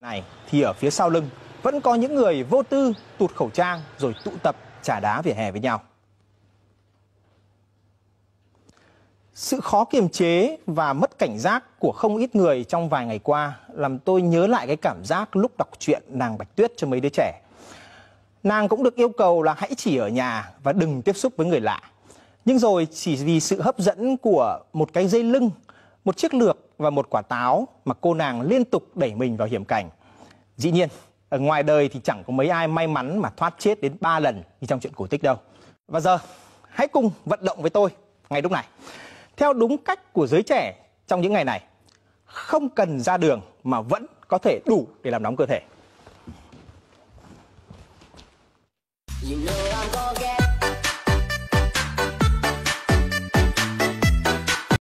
này thì ở phía sau lưng vẫn có những người vô tư tụt khẩu trang rồi tụ tập trả đá vỉa hè với nhau. Sự khó kiềm chế và mất cảnh giác của không ít người trong vài ngày qua làm tôi nhớ lại cái cảm giác lúc đọc truyện Nàng Bạch Tuyết cho mấy đứa trẻ. Nàng cũng được yêu cầu là hãy chỉ ở nhà và đừng tiếp xúc với người lạ. Nhưng rồi chỉ vì sự hấp dẫn của một cái dây lưng, một chiếc lược và một quả táo mà cô nàng liên tục đẩy mình vào hiểm cảnh. Dĩ nhiên, ở ngoài đời thì chẳng có mấy ai may mắn mà thoát chết đến 3 lần như trong chuyện cổ tích đâu. Và giờ, hãy cùng vận động với tôi ngay lúc này. Theo đúng cách của giới trẻ trong những ngày này, không cần ra đường mà vẫn có thể đủ để làm nóng cơ thể. You know I'm